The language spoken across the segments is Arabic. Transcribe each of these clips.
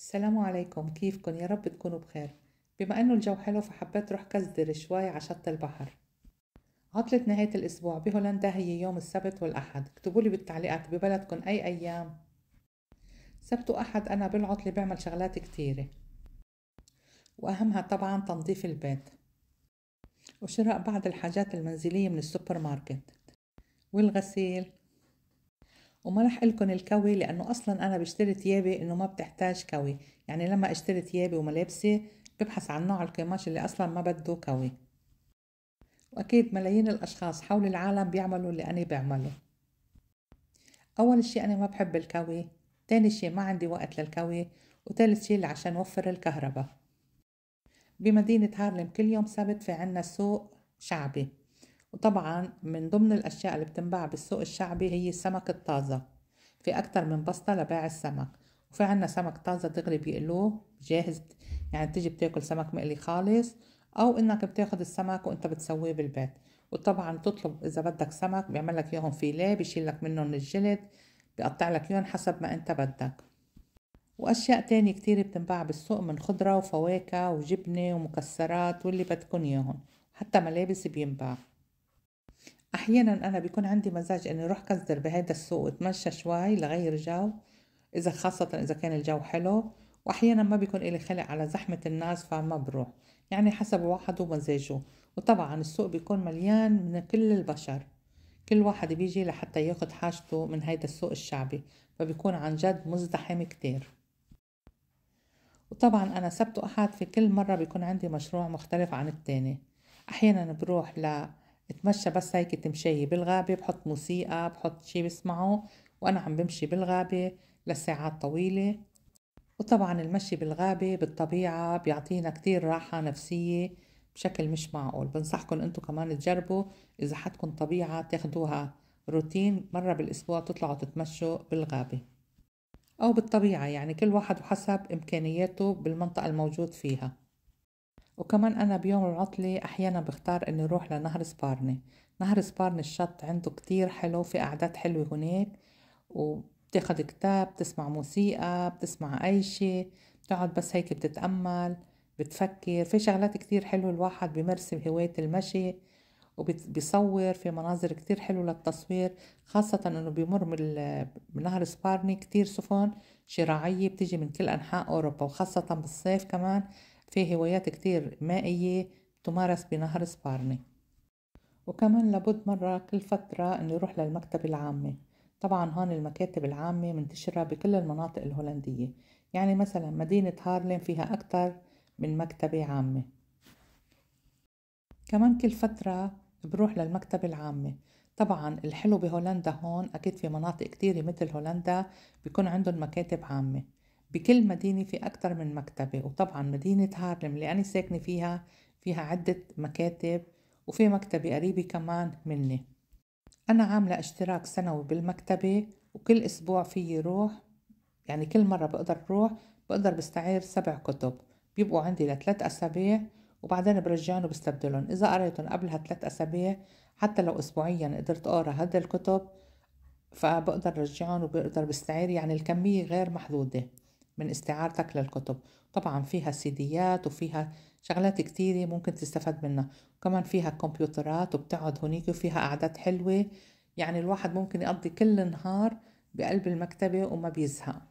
السلام عليكم كيفكن يا رب تكونوا بخير بما انه الجو حلو فحبيت روح كزدر شوي عشط البحر عطلة نهاية الأسبوع بهولندا هي يوم السبت والأحد اكتبوا لي بالتعليقات ببلدكن أي أيام سبت وأحد أنا بالعطلة بعمل شغلات كتيرة وأهمها طبعا تنظيف البيت وشراء بعض الحاجات المنزلية من السوبر ماركت والغسيل وما راح لكم الكوي لانه اصلا انا بشتري ثيابي انه ما بتحتاج كوي يعني لما اشتري ثيابي وملابسي ببحث عن نوع القماش اللي اصلا ما بده كوي واكيد ملايين الاشخاص حول العالم بيعملوا اللي انا بعمله اول شيء انا ما بحب الكوي تاني شيء ما عندي وقت للكوي وثالث شيء عشان وفر الكهرباء بمدينة هارلم كل يوم سبت في عنا سوق شعبي وطبعا من ضمن الأشياء اللي بتنباع بالسوق الشعبي هي السمك الطازة في أكتر من بسطة لباع السمك وفي عنا سمك طازة دغري بيقلوه جاهز يعني تيجي بتاكل سمك مقلي خالص أو إنك بتاخد السمك وإنت بتسويه بالبيت وطبعا تطلب إذا بدك سمك بيعمل لك إياهم فيليه بيشيل لك منهم الجلد بيقطع لك إياهم حسب ما إنت بدك وأشياء تانية كتير بتنباع بالسوق من خضرة وفواكه وجبنة ومكسرات واللي بدكن إياهم حتى ملابس بينباع أحيانا أنا بيكون عندي مزاج إني أروح كزر بهيدا السوق أتمشى شوي لغير جو إذا خاصة إذا كان الجو حلو وأحيانا ما بيكون إلي خلق على زحمة الناس فما بروح يعني حسب واحد ومزاجه وطبعا السوق بيكون مليان من كل البشر كل واحد بيجي لحتى ياخد حاجته من هيدا السوق الشعبي فبيكون عن جد مزدحم كتير وطبعا أنا سبت وأحد في كل مرة بيكون عندي مشروع مختلف عن التاني أحيانا بروح ل بتمشى بس هيك تمشي بالغابة بحط موسيقى بحط شي بسمعه وأنا عم بمشي بالغابة لساعات طويلة وطبعا المشي بالغابة بالطبيعة بيعطينا كتير راحة نفسية بشكل مش معقول بنصحكم انتو كمان تجربوا إذا حدكم طبيعة تاخدوها روتين مرة بالأسبوع تطلعوا تتمشوا بالغابة أو بالطبيعة يعني كل واحد وحسب إمكانياته بالمنطقة الموجود فيها وكمان أنا بيوم العطلة أحيانا بختار إني أروح لنهر سبارني نهر سبارني الشط عنده كتير حلو في قعدات حلوة هناك وبتاخد كتاب بتسمع موسيقى بتسمع أي شي بتقعد بس هيك بتتأمل بتفكر في شغلات كتير حلوة الواحد بمارس هواية المشي وبيصور في مناظر كتير حلوة للتصوير خاصة انه بيمر من نهر سبارني كتير سفن شراعية بتيجي من كل انحاء اوروبا وخاصة بالصيف كمان في هوايات كتير مائية تمارس بنهر سبارني وكمان لابد مرة كل فترة إنه يروح للمكتبة العامة طبعا هون المكاتب العامة منتشرة بكل المناطق الهولندية يعني مثلا مدينة هارلم فيها أكتر من مكتبة عامة كمان كل فترة بروح للمكتبة العامة طبعا الحلو بهولندا هون أكيد في مناطق كتيرة مثل هولندا بيكون عندهم مكاتب عامة بكل مدينة في أكتر من مكتبة وطبعا مدينة هارلم اللي أنا ساكنة فيها فيها عدة مكاتب وفي مكتبة قريبة كمان مني أنا عاملة اشتراك سنوي بالمكتبة وكل أسبوع فيي روح يعني كل مرة بقدر روح بقدر بستعير سبع كتب بيبقوا عندي لثلاث أسابيع وبعدين برجعهم وبستبدلهم إذا قريتهم قبلها ثلاث أسابيع حتى لو أسبوعيا قدرت أقرأ هذا الكتب فبقدر رجعهم وبقدر بستعير يعني الكمية غير محدودة من استعارتك للكتب طبعا فيها سيديات وفيها شغلات كتيرة ممكن تستفاد منها كمان فيها كمبيوترات وبتقعد هونيك وفيها قعدات حلوة يعني الواحد ممكن يقضي كل النهار بقلب المكتبة وما بيزهق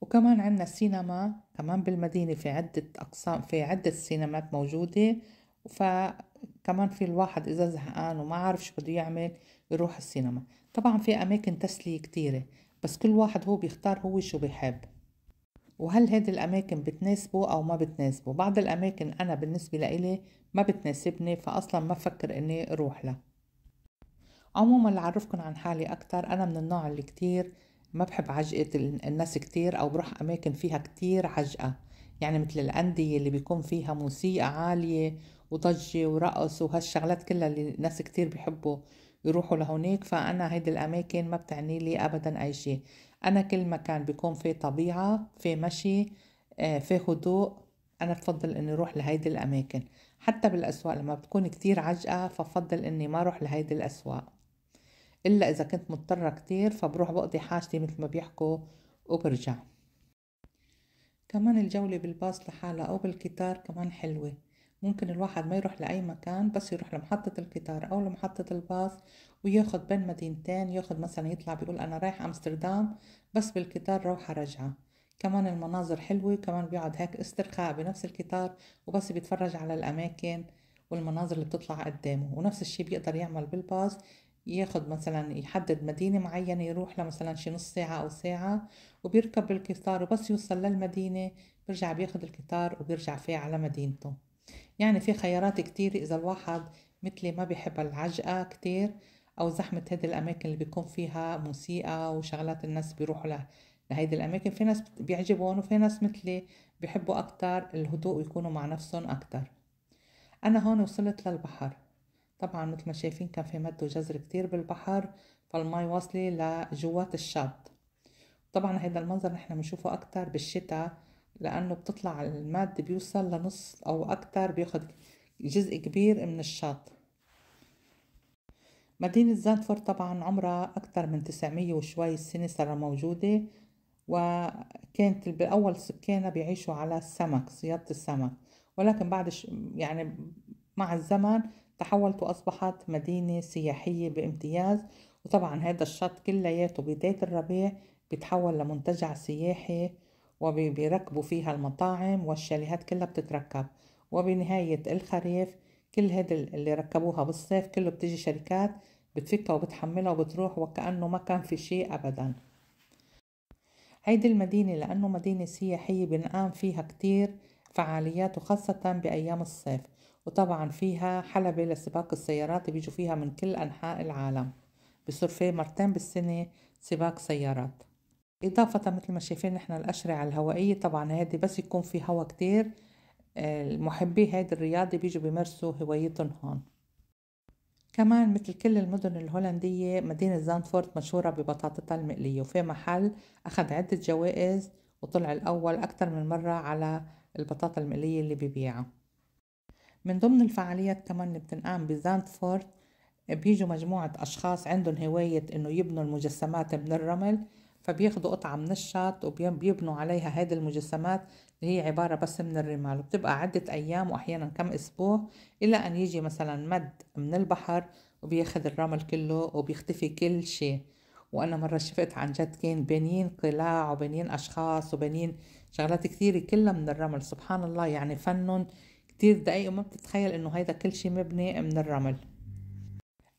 وكمان عندنا سينما كمان بالمدينة في عدة أقسام في عدة سينمات موجودة فكمان في الواحد إذا زهقان وما عارف شو بده يعمل يروح السينما طبعا في أماكن تسلية كتيرة بس كل واحد هو بيختار هو شو بيحب وهل هذه الأماكن بتناسبه أو ما بتناسبه بعض الأماكن أنا بالنسبة لإلي ما بتناسبني فأصلا ما فكر إني أروح لها عموما لعرفكن عن حالي أكتر أنا من النوع اللي كتير ما بحب عجقة الناس كتير أو بروح أماكن فيها كتير عجقة يعني مثل الأندية اللي بيكون فيها موسيقى عالية وضجة ورقص وهالشغلات كلها اللي ناس كتير بيحبوا بيروحوا لهونيك فأنا هيدي الأماكن ما بتعني لي أبدا أي شيء أنا كل مكان بيكون فيه طبيعة فيه مشي آه، فيه هدوء أنا بفضل إني أروح لهيدي الأماكن حتى بالأسواق لما بتكون كتير عجقة فبفضل إني ما أروح لهيدي الأسواق إلا إذا كنت مضطرة كتير فبروح بقضي حاجتي مثل ما بيحكوا وبرجع كمان الجولة بالباص لحالها أو بالقطار كمان حلوة ممكن الواحد ما يروح لأي مكان بس يروح لمحطة القطار أو لمحطة الباص وياخد بين مدينتين ياخد مثلا يطلع بيقول أنا رايح أمستردام بس بالقطار روحة رجعة كمان المناظر حلوة كمان بيقعد هيك استرخاء بنفس القطار وبس بيتفرج على الأماكن والمناظر اللي بتطلع قدامه ونفس الشي بيقدر يعمل بالباص ياخد مثلا يحدد مدينة معينة يروح مثلا شي نص ساعة أو ساعة وبيركب بالقطار وبس يوصل للمدينة بيرجع بياخد القطار وبيرجع فيه على مدينته يعني في خيارات كتير إذا الواحد مثلي ما بيحب العجقة كتير أو زحمة هيدي الأماكن اللي بيكون فيها موسيقى وشغلات الناس بيروحوا له لهيدي الأماكن في ناس بيعجبهم وفي ناس مثلي بيحبوا أكتر الهدوء ويكونوا مع نفسهم أكتر أنا هون وصلت للبحر طبعا مثل ما شايفين كان في مد وجزر كتير بالبحر فالماي واصلة لجوات الشط طبعا هيدا المنظر نحن بنشوفه أكتر بالشتاء لأنه بتطلع المادة بيوصل لنص أو أكتر بياخد جزء كبير من الشط مدينة زانفورد طبعا عمرها أكثر من تسعمية وشوي سنة صار موجودة وكانت بأول سكانها بيعيشوا على السمك صيادة السمك ولكن بعد ش... يعني مع الزمن تحولت وأصبحت مدينة سياحية بامتياز وطبعا هذا الشط كلياته بداية الربيع بيتحول لمنتجع سياحي وبيركبوا فيها المطاعم والشاليهات كلها بتتركب وبنهاية الخريف كل هذا اللي ركبوها بالصيف كله بتجي شركات بتفكها وبتحملها وبتروح وكأنه ما كان في شيء أبدا هيدي المدينة لأنه مدينة سياحية بنقام فيها كتير فعاليات وخاصة بأيام الصيف وطبعا فيها حلبة لسباق السيارات بيجوا فيها من كل أنحاء العالم بصير فيه مرتين بالسنة سباق سيارات إضافة مثل ما شايفين نحن الأشرعة الهوائية طبعا هادي بس يكون في هوا كتير آه، محبي هادي الرياضة بيجوا بيمارسوا هوايتهم هون كمان مثل كل المدن الهولندية مدينة زانفورد مشهورة ببطاطتها المقلية وفي محل أخذ عدة جوائز وطلع الأول أكتر من مرة على البطاطا المقلية اللي ببيعها من ضمن الفعاليات كمان اللي بتنقام بزانفورد بيجوا مجموعة أشخاص عندهم هواية إنه يبنوا المجسمات من الرمل فبياخدوا قطعة من الشط وبيبنوا عليها هذه المجسمات اللي هي عبارة بس من الرمال وبتبقى عدة أيام وأحيانا كم أسبوع إلى أن يجي مثلا مد من البحر وبياخد الرمل كله وبيختفي كل شيء وأنا مرة شفت عن جد كان بنين قلاع وبنين أشخاص وبنين شغلات كثيرة كلها من الرمل سبحان الله يعني فنهم كتير دقيق وما بتتخيل إنه هيدا كل شيء مبني من الرمل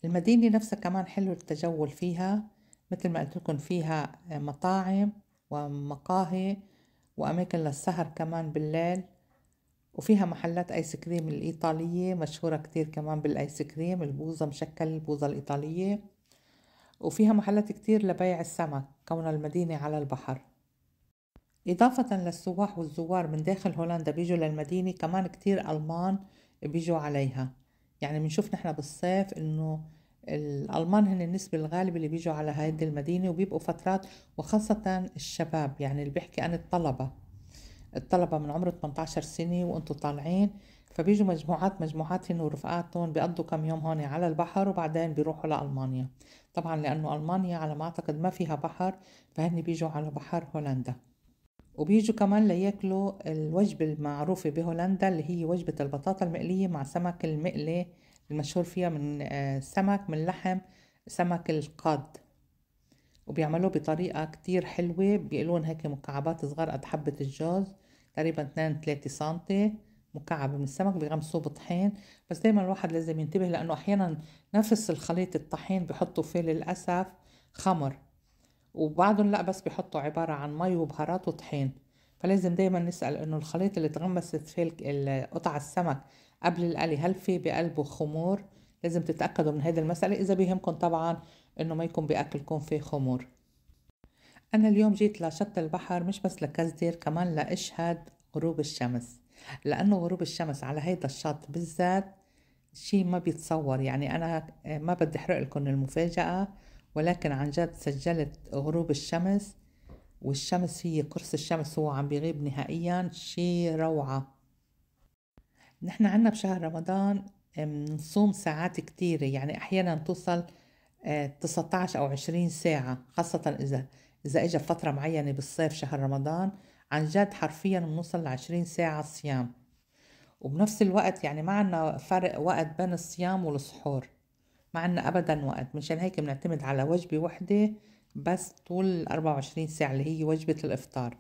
المدينة نفسها كمان حلو التجول فيها مثل ما قلت لكم فيها آه، مطاعم ومقاهي وأماكن للسهر كمان بالليل وفيها محلات ايس كريم الايطاليه مشهوره كتير كمان بالايس كريم البوظه مشكل البوظه الايطاليه وفيها محلات كتير لبيع السمك كون المدينه على البحر إضافة للسواح والزوار من داخل هولندا بيجوا للمدينة كمان كتير ألمان بيجوا عليها يعني بنشوف نحن بالصيف إنه الألمان هن النسبة الغالبة اللي بيجوا على هذه المدينة وبيبقوا فترات وخاصة الشباب يعني اللي بيحكي عن الطلبة الطلبة من عمر 18 سنة وانتم طالعين فبيجوا مجموعات مجموعات هن ورفقاتهم بيقضوا كم يوم هون على البحر وبعدين بيروحوا لألمانيا طبعا لأنه ألمانيا على ما أعتقد ما فيها بحر فهن بيجوا على بحر هولندا وبيجوا كمان لياكلوا الوجبة المعروفة بهولندا اللي هي وجبة البطاطا المقلية مع سمك المقلي المشهور فيها من آه، سمك من لحم سمك القاد وبيعملوه بطريقة كتير حلوة بيقلون هيك مكعبات صغار قد حبة الجوز تقريبا 2 3 سنتي مكعب من السمك بيغمسوه بطحين بس دايما الواحد لازم ينتبه لأنه أحيانا نفس الخليط الطحين بحطوا فيه للأسف خمر وبعضهم لا بس بحطوا عبارة عن مي وبهارات وطحين فلازم دايما نسأل إنه الخليط اللي تغمست فيه قطع السمك قبل القلي هل في بقلبه خمور لازم تتأكدوا من هذه المسألة إذا بيهمكم طبعا إنه ما يكون بأكلكم فيه خمور أنا اليوم جيت لشط البحر مش بس لكزدير كمان لأشهد غروب الشمس لأنه غروب الشمس على هيدا الشط بالذات شيء ما بيتصور يعني أنا ما بدي أحرق لكم المفاجأة ولكن عن جد سجلت غروب الشمس والشمس هي قرص الشمس هو عم بيغيب نهائيا شيء روعة نحن عنا بشهر رمضان بنصوم ساعات كتيرة يعني أحيانا توصل 19 آه، أو 20 ساعة خاصة إذا إذا إجا فترة معينة بالصيف شهر رمضان عن جد حرفيا بنوصل لعشرين ساعة صيام وبنفس الوقت يعني ما عنا فرق وقت بين الصيام والسحور ما عنا أبدا وقت مشان هيك بنعتمد على وجبة وحدة بس طول الأربعة وعشرين ساعة اللي هي وجبة الإفطار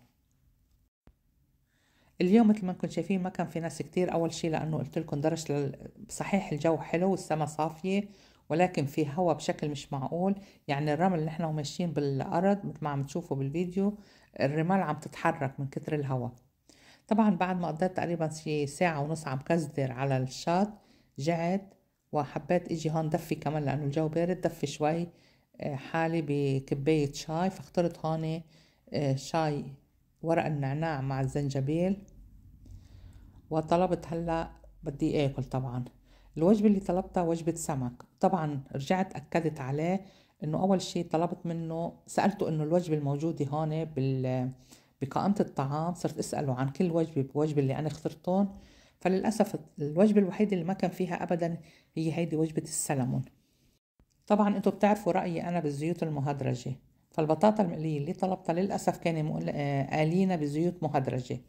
اليوم مثل ما انكم شايفين ما كان في ناس كتير اول شيء لانه قلت لكم درجه صحيح الجو حلو والسما صافيه ولكن في هواء بشكل مش معقول يعني الرمل اللي احنا ماشيين بالارض مثل ما عم تشوفوا بالفيديو الرمال عم تتحرك من كتر الهواء طبعا بعد ما قضيت تقريبا شي ساعة ونص عم كزدر على الشاط جعت وحبيت اجي هون دفي كمان لانه الجو بارد دفي شوي آه، حالي بكباية شاي فاخترت هون آه، شاي ورق النعناع مع الزنجبيل وطلبت هلا بدي اكل طبعا الوجبة اللي طلبتها وجبة سمك طبعا رجعت أكدت عليه إنه أول شيء طلبت منه سألته إنه الوجبة الموجودة هون بال بقائمة الطعام صرت أسأله عن كل وجبة بوجبة اللي أنا اخترتهم فللأسف الوجبة الوحيدة اللي ما كان فيها أبدا هي هيدي وجبة السلمون طبعا انتو بتعرفوا رأيي أنا بالزيوت المهدرجة فالبطاطا المقلية اللي طلبتها للأسف كان قالينا آه، بزيوت مهدرجة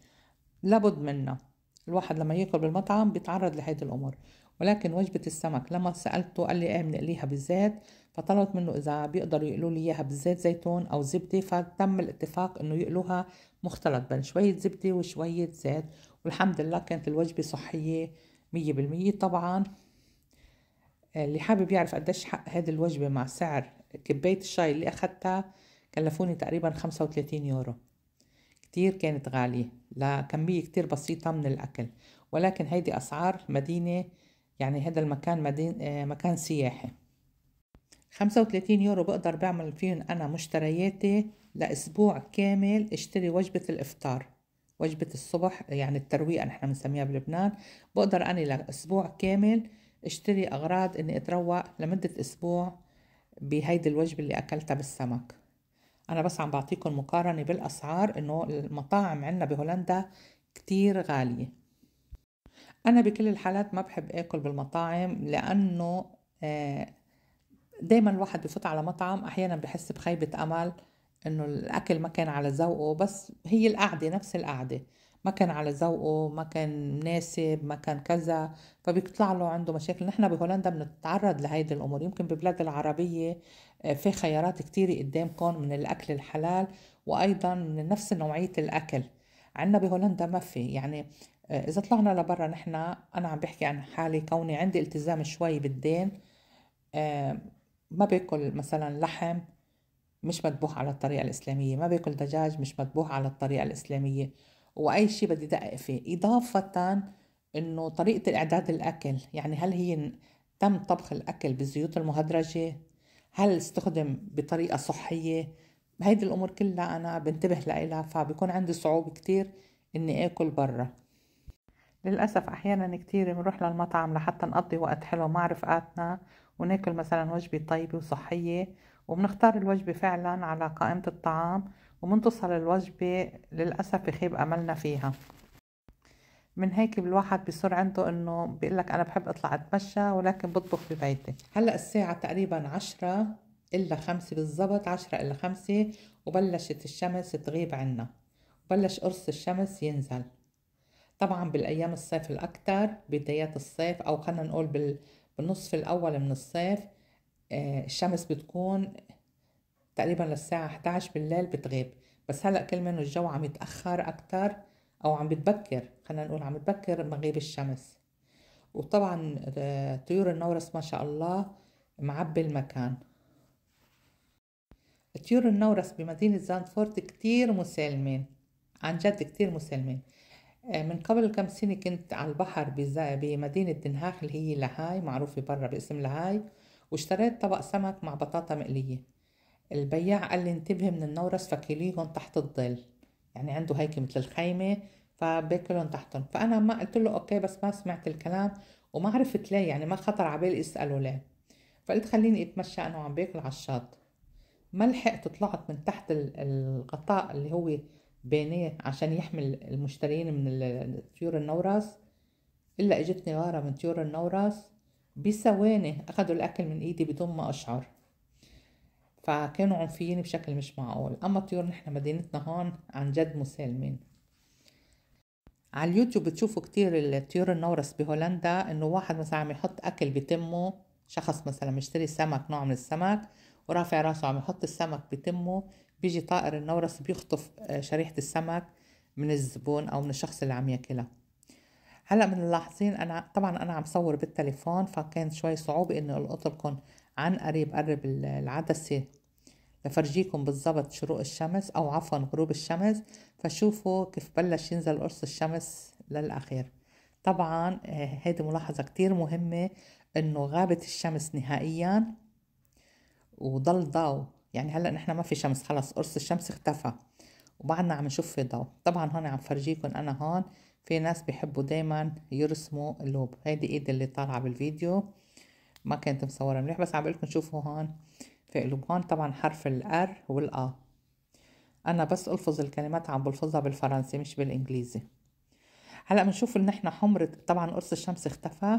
لابد منها الواحد لما ياكل بالمطعم بيتعرض لهيدي الأمور ولكن وجبة السمك لما سألته قال لي ايه بنقليها بالزيت فطلبت منه إذا بيقدروا يقلوا لي إياها بالزيت زيتون أو زبدة فتم الاتفاق إنه يقلوها مختلط بين شوية زبدة وشوية زيت والحمد لله كانت الوجبة صحية مية بالمية طبعا آه، اللي حابب يعرف قديش حق هذه الوجبة مع سعر كباية الشاي اللي أخدتها كلفوني تقريبا خمسة وتلاتين يورو كتير كانت غالية لكمية كتير بسيطة من الأكل ولكن هيدي أسعار مدينة يعني هذا المكان مدينة آه، مكان سياحي خمسة وتلاتين يورو بقدر بعمل فيهم أنا مشترياتي لأسبوع كامل اشتري وجبة الإفطار وجبة الصبح يعني الترويقة نحن بنسميها بلبنان بقدر أنا لأسبوع كامل اشتري أغراض إني أتروق لمدة أسبوع بهيدي الوجبة اللي أكلتها بالسمك أنا بس عم بعطيكم مقارنة بالأسعار إنه المطاعم عنا بهولندا كتير غالية أنا بكل الحالات ما بحب آكل بالمطاعم لأنه آه، دايما الواحد بفوت على مطعم أحيانا بحس بخيبة أمل إنه الأكل ما كان على ذوقه بس هي القعدة نفس القعدة ما كان على ذوقه ما كان مناسب ما كان كذا فبيطلع له عنده مشاكل نحن بهولندا بنتعرض لهيدي الامور يمكن ببلاد العربيه آه، في خيارات كتير قدامكم من الاكل الحلال وايضا من نفس نوعيه الاكل عندنا بهولندا ما في يعني آه، اذا طلعنا لبرا نحن انا عم بحكي عن حالي كوني عندي التزام شوي بالدين آه، ما باكل مثلا لحم مش مذبوح على الطريقه الاسلاميه ما باكل دجاج مش مذبوح على الطريقه الاسلاميه واي شيء بدي دقق فيه اضافه انه طريقه الاعداد الاكل يعني هل هي تم طبخ الاكل بالزيوت المهدرجه هل استخدم بطريقه صحيه هيدي الامور كلها انا بنتبه لها فبكون عندي صعوبه كتير اني اكل برا للأسف أحيانا كتير بنروح للمطعم لحتى نقضي وقت حلو مع رفقاتنا وناكل مثلا وجبة طيبة وصحية وبنختار الوجبة فعلا على قائمة الطعام ومنتصل الوجبة للأسف يخيب أملنا فيها من هيك الواحد بصير عنده انه بيقول لك انا بحب اطلع اتمشى ولكن بطبخ ببيتي هلا الساعه تقريبا عشرة الا خمسة بالضبط عشرة الا خمسة وبلشت الشمس تغيب عنا بلش قرص الشمس ينزل طبعا بالايام الصيف الاكثر بدايات الصيف او خلينا نقول بالنصف الاول من الصيف آه، الشمس بتكون تقريبا للساعة 11 بالليل بتغيب بس هلأ كل منه الجو عم يتأخر أكتر أو عم بتبكر خلينا نقول عم بتبكر مغيب الشمس وطبعا آه، طيور النورس ما شاء الله معبي المكان طيور النورس بمدينة زانفورد كتير مسالمين عن جد كتير مسالمين آه، من قبل كم سنة كنت على البحر بمدينة دنهاخ اللي هي لهاي معروفة برا باسم لهاي واشتريت طبق سمك مع بطاطا مقلية البياع قال لي انتبهي من النورس فكليهم تحت الظل يعني عنده هيك مثل الخيمة فباكلهم تحتهم فأنا ما قلت له أوكي بس ما سمعت الكلام وما عرفت ليه يعني ما خطر على بالي أسأله ليه فقلت خليني أتمشى أنا وعم باكل على الشاطئ ما لحقت طلعت من تحت الغطاء اللي هو بينيه عشان يحمل المشترين من طيور النورس إلا إجتني غارة من طيور النورس بثواني اخذوا الأكل من إيدي بدون ما أشعر فكانوا عنفيين بشكل مش معقول أما الطيور نحن مدينتنا هون عن جد مسالمين على اليوتيوب بتشوفوا كتير الطيور النورس بهولندا انه واحد مثلا عم يحط اكل بتمه شخص مثلا مشتري سمك نوع من السمك ورافع راسه عم يحط السمك بتمه بيجي طائر النورس بيخطف آه، شريحة السمك من الزبون او من الشخص اللي عم ياكلها هلا من اللاحظين انا طبعا انا عم صور بالتليفون فكان شوي صعوبة اني القط لكم عن قريب قرب العدسة بفرجيكم بالضبط شروق الشمس او عفوا غروب الشمس فشوفوا كيف بلش ينزل قرص الشمس للاخير طبعا آه، هيدي ملاحظة كتير مهمة انه غابت الشمس نهائيا وضل ضوء يعني هلا نحن ما في شمس خلص قرص الشمس اختفى وبعدنا عم نشوف في ضوء طبعا هون عم فرجيكم انا هون في ناس بيحبوا دايما يرسموا اللوب هيدي ايدي اللي طالعة بالفيديو ما كانت مصورة منيح بس عم لكم شوفوا هون في ألوبان طبعا حرف الار والآ أنا بس ألفظ الكلمات عم بلفظها بالفرنسي مش بالإنجليزي هلا بنشوف إن إحنا حمرة طبعا قرص الشمس اختفى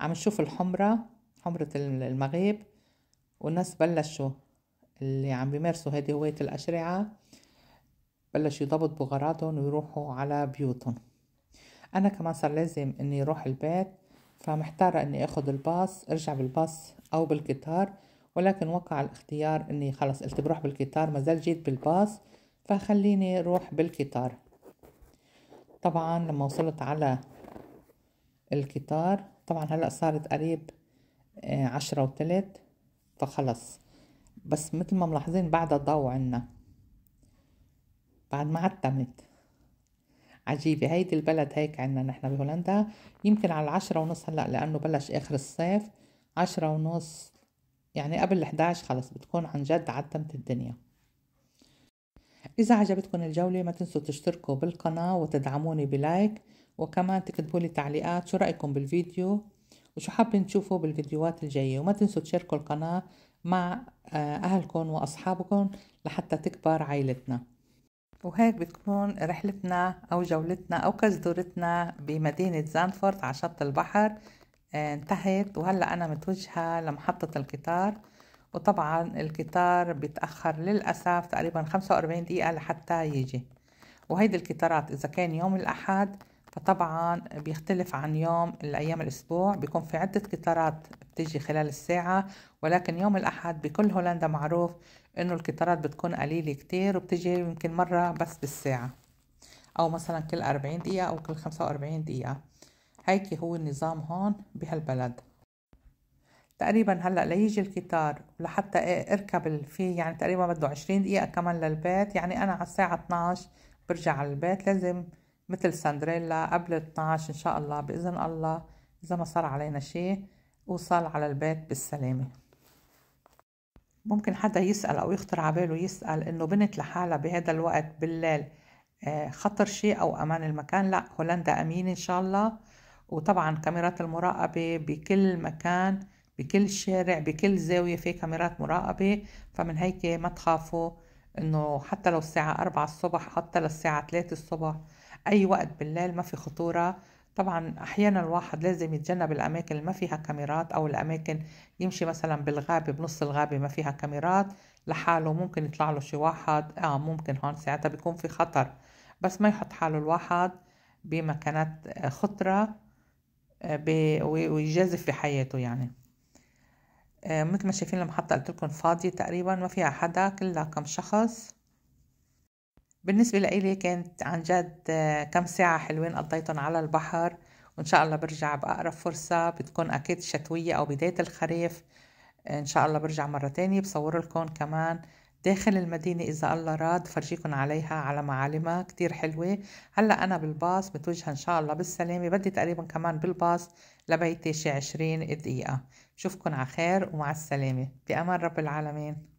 عم نشوف الحمرة حمرة المغيب والناس بلشوا اللي عم بيمارسوا هذه هواية الأشرعة بلشوا يضبط بغراضهم ويروحوا على بيوتهم أنا كمان صار لازم إني أروح البيت فمحتارة إني أخد الباص أرجع بالباص أو بالقطار ولكن وقع الاختيار اني خلص قلت بروح بالقطار ما زال جيت بالباص فخليني روح بالقطار طبعا لما وصلت على القطار طبعا هلا صارت قريب آه، عشرة وثلاث فخلص بس مثل ما ملاحظين بعد ضو عنا بعد ما عتمت عجيبة هيدي البلد هيك عنا نحن بهولندا يمكن على العشرة ونص هلأ لأنه بلش آخر الصيف عشرة ونص يعني قبل ال 11 خلص بتكون عن جد عتمت الدنيا إذا عجبتكم الجولة ما تنسوا تشتركوا بالقناة وتدعموني بلايك وكمان تكتبوا لي تعليقات شو رأيكم بالفيديو وشو حابين تشوفوا بالفيديوهات الجاية وما تنسوا تشاركوا القناة مع آه، أهلكم وأصحابكم لحتى تكبر عائلتنا وهيك بتكون رحلتنا أو جولتنا أو كزدورتنا بمدينة زانفورد على شط البحر انتهت وهلا انا متوجهه لمحطه القطار وطبعا القطار بيتاخر للاسف تقريبا 45 دقيقه لحتى يجي وهيدي القطارات اذا كان يوم الاحد فطبعا بيختلف عن يوم الايام الاسبوع بيكون في عده قطارات بتيجي خلال الساعه ولكن يوم الاحد بكل هولندا معروف انه القطارات بتكون قليله كتير وبتيجي يمكن مره بس بالساعه او مثلا كل 40 دقيقه او كل 45 دقيقه هيك هو النظام هون بهالبلد تقريبا هلا ليجي القطار ولحتى إيه اركب في يعني تقريبا بده عشرين دقيقة كمان للبيت يعني انا على الساعة 12 برجع على البيت لازم مثل سندريلا قبل 12 ان شاء الله باذن الله اذا ما صار علينا شيء اوصل على البيت بالسلامة ممكن حدا يسأل او يخطر على باله يسأل انه بنت لحالها بهذا الوقت بالليل آه، خطر شيء او امان المكان لا هولندا امين ان شاء الله وطبعا كاميرات المراقبة بكل مكان بكل شارع بكل زاوية في كاميرات مراقبة فمن هيك ما تخافوا انه حتى لو الساعة أربعة الصبح حتى للساعة ثلاثة الصبح أي وقت بالليل ما في خطورة طبعا أحيانا الواحد لازم يتجنب الأماكن اللي ما فيها كاميرات أو الأماكن يمشي مثلا بالغابة بنص الغابة ما فيها كاميرات لحاله ممكن يطلع له شي واحد آه ممكن هون ساعتها بيكون في خطر بس ما يحط حاله الواحد بمكانات خطرة آه، ويجازف في حياته يعني آه، مثل ما شايفين المحطة قلت لكم فاضية تقريبا ما فيها حدا كلها كم شخص بالنسبة لإلي كانت عن جد آه، كم ساعة حلوين قضيتهم على البحر وإن شاء الله برجع بأقرب فرصة بتكون أكيد شتوية أو بداية الخريف إن شاء الله برجع مرة تانية بصور لكم كمان داخل المدينة إذا الله راد فرجيكم عليها على معالمها كتير حلوة هلأ أنا بالباص متوجهة إن شاء الله بالسلامة بدي تقريبا كمان بالباص لبيتي شي عشرين دقيقة بشوفكن على خير ومع السلامة بأمان رب العالمين